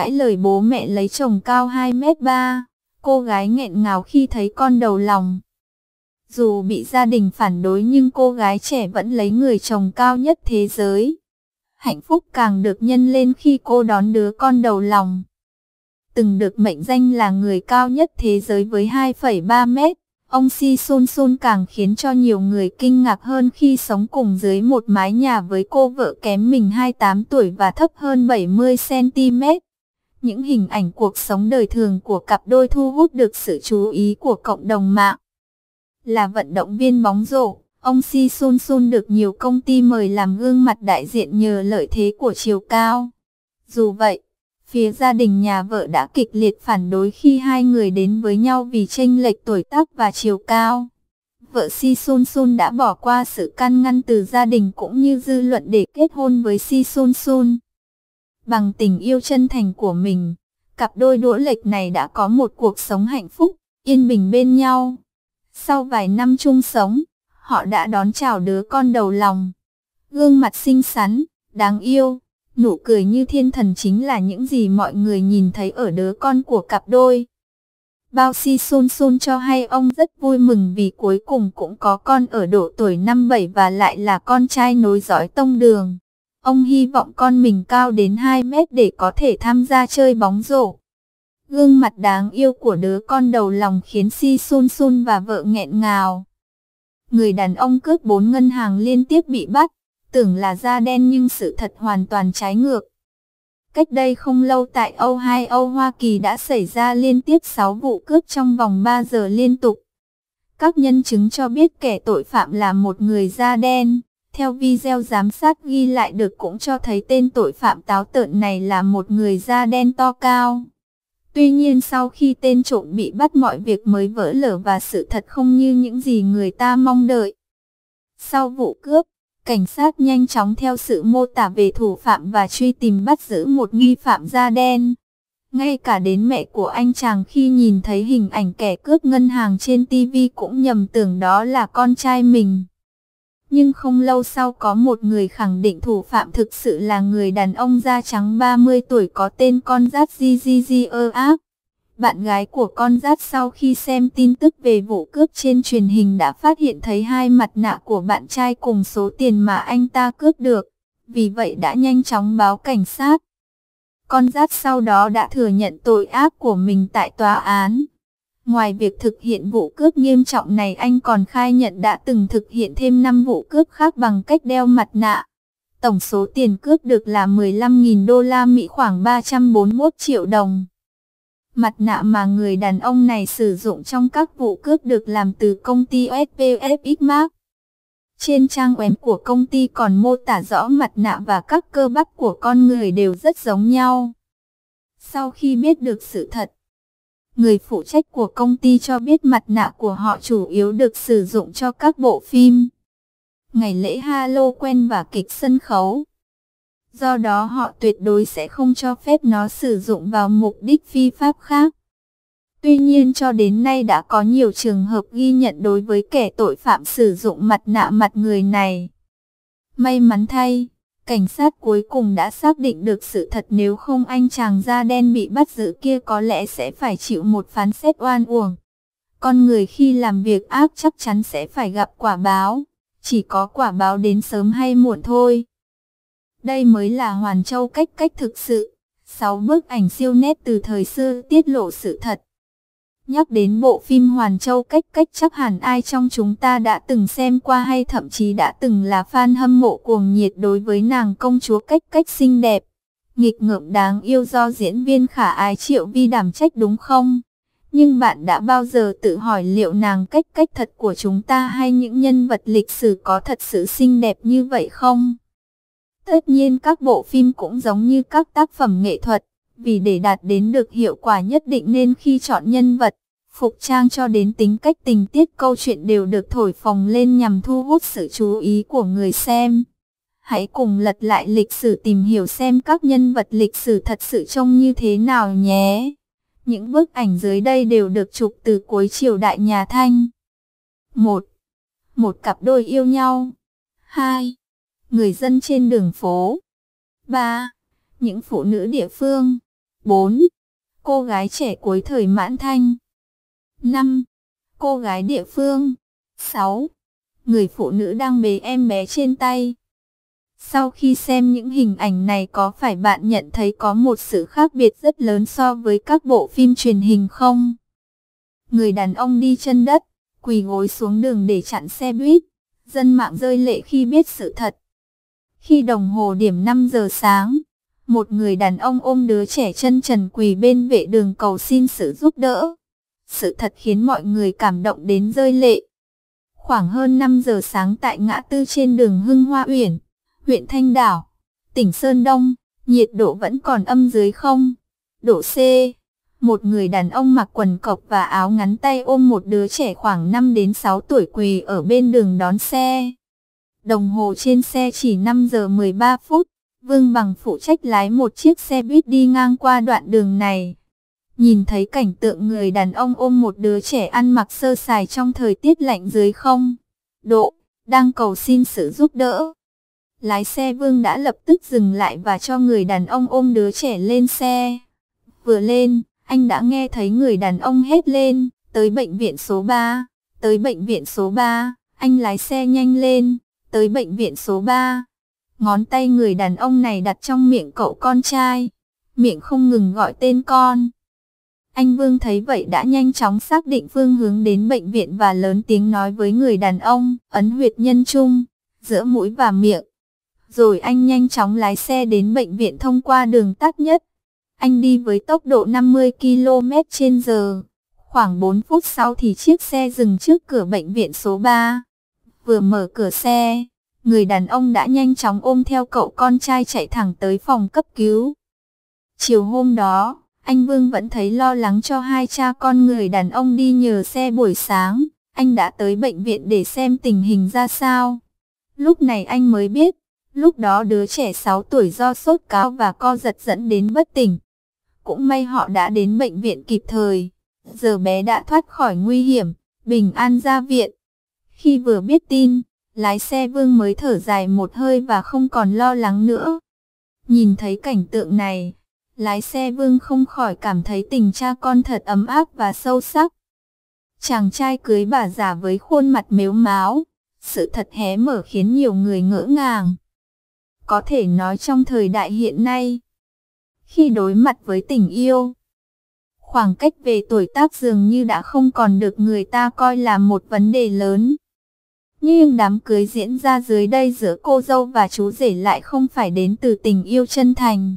cãi lời bố mẹ lấy chồng cao 2 mét 3 Cô gái nghẹn ngào khi thấy con đầu lòng. Dù bị gia đình phản đối nhưng cô gái trẻ vẫn lấy người chồng cao nhất thế giới. Hạnh phúc càng được nhân lên khi cô đón đứa con đầu lòng. Từng được mệnh danh là người cao nhất thế giới với 2,3 mét, ông Si Sun Sun càng khiến cho nhiều người kinh ngạc hơn khi sống cùng dưới một mái nhà với cô vợ kém mình 28 tuổi và thấp hơn 70cm. Những hình ảnh cuộc sống đời thường của cặp đôi thu hút được sự chú ý của cộng đồng mạng. Là vận động viên bóng rổ, ông Si Sun Sun được nhiều công ty mời làm gương mặt đại diện nhờ lợi thế của chiều cao. Dù vậy, phía gia đình nhà vợ đã kịch liệt phản đối khi hai người đến với nhau vì chênh lệch tuổi tác và chiều cao. Vợ Si Sun Sun đã bỏ qua sự can ngăn từ gia đình cũng như dư luận để kết hôn với Si Sun Sun bằng tình yêu chân thành của mình. Cặp đôi đũa lệch này đã có một cuộc sống hạnh phúc, yên bình bên nhau. Sau vài năm chung sống, họ đã đón chào đứa con đầu lòng. Gương mặt xinh xắn, đáng yêu, nụ cười như thiên thần chính là những gì mọi người nhìn thấy ở đứa con của cặp đôi. Bao Si Sun Sun cho hay ông rất vui mừng vì cuối cùng cũng có con ở độ tuổi năm bảy và lại là con trai nối dõi tông đường. Ông hy vọng con mình cao đến 2 mét để có thể tham gia chơi bóng rổ. Gương mặt đáng yêu của đứa con đầu lòng khiến Si Sun Sun và vợ nghẹn ngào. Người đàn ông cướp 4 ngân hàng liên tiếp bị bắt, tưởng là da đen nhưng sự thật hoàn toàn trái ngược. Cách đây không lâu tại Ohio, Hoa Kỳ đã xảy ra liên tiếp 6 vụ cướp trong vòng 3 giờ liên tục. Các nhân chứng cho biết kẻ tội phạm là một người da đen. Theo video giám sát ghi lại được cũng cho thấy tên tội phạm táo tợn này là một người da đen to cao. Tuy nhiên sau khi tên trộm bị bắt mọi việc mới vỡ lở và sự thật không như những gì người ta mong đợi. Sau vụ cướp, cảnh sát nhanh chóng theo sự mô tả về thủ phạm và truy tìm bắt giữ một nghi phạm da đen. Ngay cả đến mẹ của anh chàng khi nhìn thấy hình ảnh kẻ cướp ngân hàng trên TV cũng nhầm tưởng đó là con trai mình. Nhưng không lâu sau có một người khẳng định thủ phạm thực sự là người đàn ông da trắng 30 tuổi có tên con rát Gigi ác. Bạn gái của con rát sau khi xem tin tức về vụ cướp trên truyền hình đã phát hiện thấy hai mặt nạ của bạn trai cùng số tiền mà anh ta cướp được. Vì vậy đã nhanh chóng báo cảnh sát. Con rát sau đó đã thừa nhận tội ác của mình tại tòa án. Ngoài việc thực hiện vụ cướp nghiêm trọng này anh còn khai nhận đã từng thực hiện thêm 5 vụ cướp khác bằng cách đeo mặt nạ. Tổng số tiền cướp được là 15.000 đô la Mỹ khoảng 341 triệu đồng. Mặt nạ mà người đàn ông này sử dụng trong các vụ cướp được làm từ công ty SPFX Mark. Trên trang web của công ty còn mô tả rõ mặt nạ và các cơ bắp của con người đều rất giống nhau. Sau khi biết được sự thật, Người phụ trách của công ty cho biết mặt nạ của họ chủ yếu được sử dụng cho các bộ phim, ngày lễ Halloween và kịch sân khấu. Do đó họ tuyệt đối sẽ không cho phép nó sử dụng vào mục đích phi pháp khác. Tuy nhiên cho đến nay đã có nhiều trường hợp ghi nhận đối với kẻ tội phạm sử dụng mặt nạ mặt người này. May mắn thay. Cảnh sát cuối cùng đã xác định được sự thật nếu không anh chàng da đen bị bắt giữ kia có lẽ sẽ phải chịu một phán xét oan uổng. Con người khi làm việc ác chắc chắn sẽ phải gặp quả báo, chỉ có quả báo đến sớm hay muộn thôi. Đây mới là Hoàn Châu cách cách thực sự. Sáu bức ảnh siêu nét từ thời xưa tiết lộ sự thật. Nhắc đến bộ phim Hoàn Châu cách cách chắc hẳn ai trong chúng ta đã từng xem qua hay thậm chí đã từng là fan hâm mộ cuồng nhiệt đối với nàng công chúa cách cách xinh đẹp. Nghịch ngợm đáng yêu do diễn viên khả ái triệu vi đảm trách đúng không? Nhưng bạn đã bao giờ tự hỏi liệu nàng cách cách thật của chúng ta hay những nhân vật lịch sử có thật sự xinh đẹp như vậy không? Tất nhiên các bộ phim cũng giống như các tác phẩm nghệ thuật, vì để đạt đến được hiệu quả nhất định nên khi chọn nhân vật, Phục trang cho đến tính cách tình tiết câu chuyện đều được thổi phồng lên nhằm thu hút sự chú ý của người xem. Hãy cùng lật lại lịch sử tìm hiểu xem các nhân vật lịch sử thật sự trông như thế nào nhé. Những bức ảnh dưới đây đều được chụp từ cuối triều đại nhà Thanh. 1. Một cặp đôi yêu nhau. 2. Người dân trên đường phố. 3. Những phụ nữ địa phương. 4. Cô gái trẻ cuối thời mãn thanh. 5. Cô gái địa phương 6. Người phụ nữ đang bế em bé trên tay Sau khi xem những hình ảnh này có phải bạn nhận thấy có một sự khác biệt rất lớn so với các bộ phim truyền hình không? Người đàn ông đi chân đất, quỳ gối xuống đường để chặn xe buýt, dân mạng rơi lệ khi biết sự thật. Khi đồng hồ điểm 5 giờ sáng, một người đàn ông ôm đứa trẻ chân trần quỳ bên vệ đường cầu xin sự giúp đỡ sự thật khiến mọi người cảm động đến rơi lệ. Khoảng hơn 5 giờ sáng tại ngã tư trên đường Hưng Hoa Uyển, huyện Thanh Đảo, tỉnh Sơn Đông, nhiệt độ vẫn còn âm dưới không. Độ C, một người đàn ông mặc quần cộc và áo ngắn tay ôm một đứa trẻ khoảng 5 đến 6 tuổi quỳ ở bên đường đón xe. Đồng hồ trên xe chỉ 5 giờ 13 phút, Vương Bằng phụ trách lái một chiếc xe buýt đi ngang qua đoạn đường này nhìn thấy cảnh tượng người đàn ông ôm một đứa trẻ ăn mặc sơ sài trong thời tiết lạnh dưới không. Độ, đang cầu xin sự giúp đỡ. Lái xe vương đã lập tức dừng lại và cho người đàn ông ôm đứa trẻ lên xe. Vừa lên, anh đã nghe thấy người đàn ông hét lên, tới bệnh viện số 3, tới bệnh viện số 3, anh lái xe nhanh lên, tới bệnh viện số 3. Ngón tay người đàn ông này đặt trong miệng cậu con trai, miệng không ngừng gọi tên con. Anh Vương thấy vậy đã nhanh chóng xác định phương hướng đến bệnh viện và lớn tiếng nói với người đàn ông, ấn huyệt nhân trung, giữa mũi và miệng. Rồi anh nhanh chóng lái xe đến bệnh viện thông qua đường tắt nhất. Anh đi với tốc độ 50 km trên giờ. Khoảng 4 phút sau thì chiếc xe dừng trước cửa bệnh viện số 3. Vừa mở cửa xe, người đàn ông đã nhanh chóng ôm theo cậu con trai chạy thẳng tới phòng cấp cứu. Chiều hôm đó, anh Vương vẫn thấy lo lắng cho hai cha con người đàn ông đi nhờ xe buổi sáng. Anh đã tới bệnh viện để xem tình hình ra sao. Lúc này anh mới biết, lúc đó đứa trẻ 6 tuổi do sốt cao và co giật dẫn đến bất tỉnh. Cũng may họ đã đến bệnh viện kịp thời. Giờ bé đã thoát khỏi nguy hiểm, bình an ra viện. Khi vừa biết tin, lái xe Vương mới thở dài một hơi và không còn lo lắng nữa. Nhìn thấy cảnh tượng này, lái xe vương không khỏi cảm thấy tình cha con thật ấm áp và sâu sắc. Chàng trai cưới bà già với khuôn mặt mếu máo, sự thật hé mở khiến nhiều người ngỡ ngàng. Có thể nói trong thời đại hiện nay, khi đối mặt với tình yêu, khoảng cách về tuổi tác dường như đã không còn được người ta coi là một vấn đề lớn. Nhưng đám cưới diễn ra dưới đây giữa cô dâu và chú rể lại không phải đến từ tình yêu chân thành.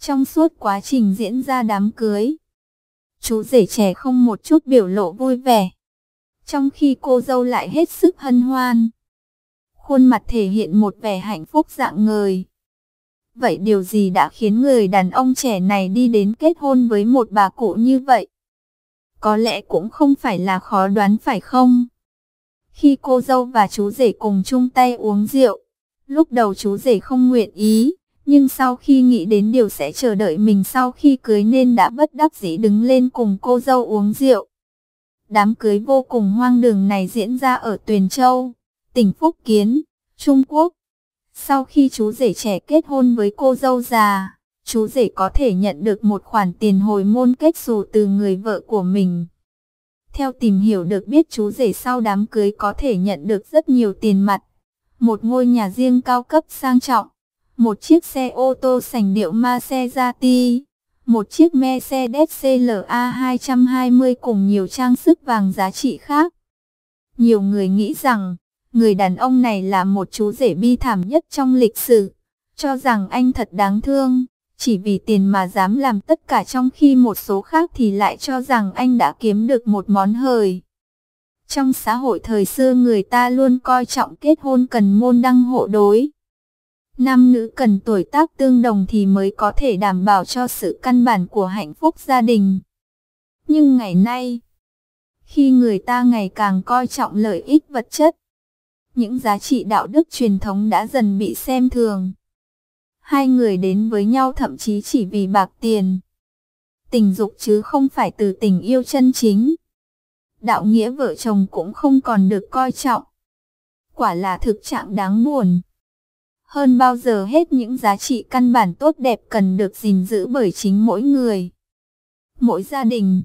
Trong suốt quá trình diễn ra đám cưới, chú rể trẻ không một chút biểu lộ vui vẻ. Trong khi cô dâu lại hết sức hân hoan. Khuôn mặt thể hiện một vẻ hạnh phúc dạng người. Vậy điều gì đã khiến người đàn ông trẻ này đi đến kết hôn với một bà cụ như vậy? Có lẽ cũng không phải là khó đoán phải không? Khi cô dâu và chú rể cùng chung tay uống rượu, lúc đầu chú rể không nguyện ý, nhưng sau khi nghĩ đến điều sẽ chờ đợi mình sau khi cưới nên đã bất đắc dĩ đứng lên cùng cô dâu uống rượu. Đám cưới vô cùng hoang đường này diễn ra ở Tuyền Châu, tỉnh Phúc Kiến, Trung Quốc. Sau khi chú rể trẻ kết hôn với cô dâu già, chú rể có thể nhận được một khoản tiền hồi môn kết xù từ người vợ của mình. Theo tìm hiểu được biết chú rể sau đám cưới có thể nhận được rất nhiều tiền mặt, một ngôi nhà riêng cao cấp sang trọng, một chiếc xe ô tô sành điệu Maserati, một chiếc Mercedes CLA 220 cùng nhiều trang sức vàng giá trị khác. Nhiều người nghĩ rằng, người đàn ông này là một chú rể bi thảm nhất trong lịch sử, cho rằng anh thật đáng thương, chỉ vì tiền mà dám làm tất cả trong khi một số khác thì lại cho rằng anh đã kiếm được một món hời. Trong xã hội thời xưa người ta luôn coi trọng kết hôn cần môn đăng hộ đối, Nam nữ cần tuổi tác tương đồng thì mới có thể đảm bảo cho sự căn bản của hạnh phúc gia đình. Nhưng ngày nay, khi người ta ngày càng coi trọng lợi ích vật chất, những giá trị đạo đức truyền thống đã dần bị xem thường. Hai người đến với nhau thậm chí chỉ vì bạc tiền. Tình dục chứ không phải từ tình yêu chân chính. Đạo nghĩa vợ chồng cũng không còn được coi trọng. Quả là thực trạng đáng buồn. Hơn bao giờ hết những giá trị căn bản tốt đẹp cần được gìn giữ bởi chính mỗi người, mỗi gia đình.